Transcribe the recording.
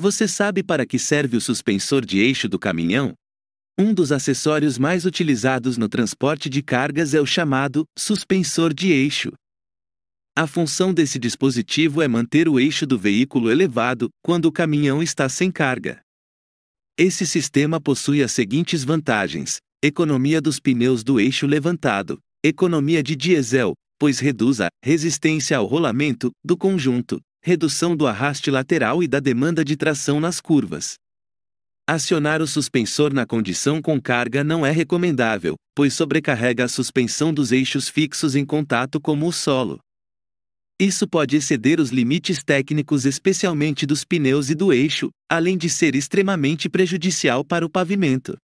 Você sabe para que serve o suspensor de eixo do caminhão? Um dos acessórios mais utilizados no transporte de cargas é o chamado suspensor de eixo. A função desse dispositivo é manter o eixo do veículo elevado quando o caminhão está sem carga. Esse sistema possui as seguintes vantagens: economia dos pneus do eixo levantado, economia de diesel, pois reduz a resistência ao rolamento do conjunto, redução do arraste lateral e da demanda de tração nas curvas. Acionar o suspensor na condição com carga não é recomendável, pois sobrecarrega a suspensão dos eixos fixos em contato com o solo. Isso pode exceder os limites técnicos, especialmente dos pneus e do eixo, além de ser extremamente prejudicial para o pavimento.